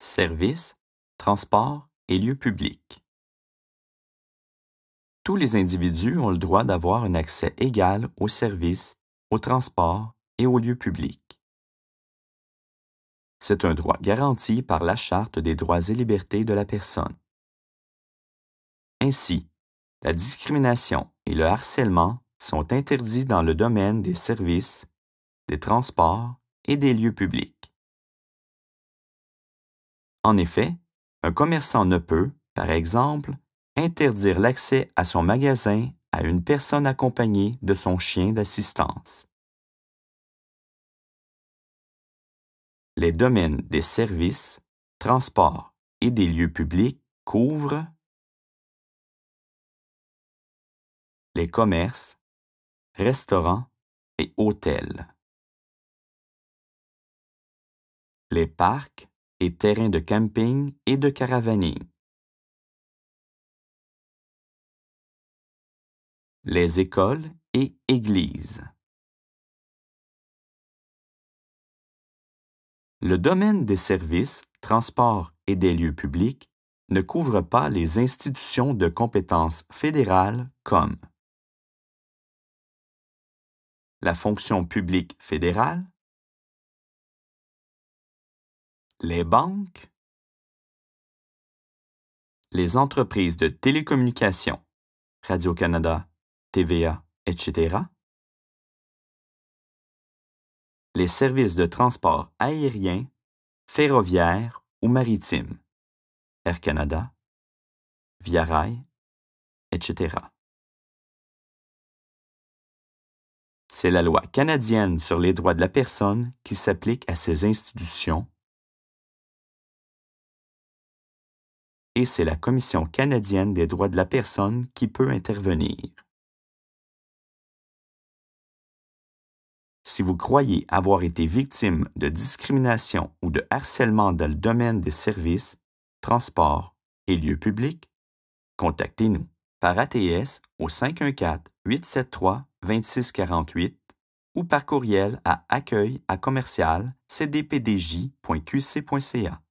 services, transports et lieux publics. Tous les individus ont le droit d'avoir un accès égal aux services, aux transports et aux lieux publics. C'est un droit garanti par la Charte des droits et libertés de la personne. Ainsi, la discrimination et le harcèlement sont interdits dans le domaine des services, des transports et des lieux publics. En effet, un commerçant ne peut, par exemple, interdire l'accès à son magasin à une personne accompagnée de son chien d'assistance. Les domaines des services, transports et des lieux publics couvrent les commerces, restaurants et hôtels, les parcs, et terrains de camping et de caravaning. Les écoles et églises. Le domaine des services, transports et des lieux publics ne couvre pas les institutions de compétences fédérales comme la fonction publique fédérale, les banques, les entreprises de télécommunications, Radio-Canada, TVA, etc., les services de transport aérien, ferroviaire ou maritime, Air Canada, Via Rail, etc. C'est la loi canadienne sur les droits de la personne qui s'applique à ces institutions et c'est la Commission canadienne des droits de la personne qui peut intervenir. Si vous croyez avoir été victime de discrimination ou de harcèlement dans le domaine des services, transports et lieux publics, contactez-nous par ATS au 514-873-2648 ou par courriel à accueil à commercial cdpdj.qc.ca.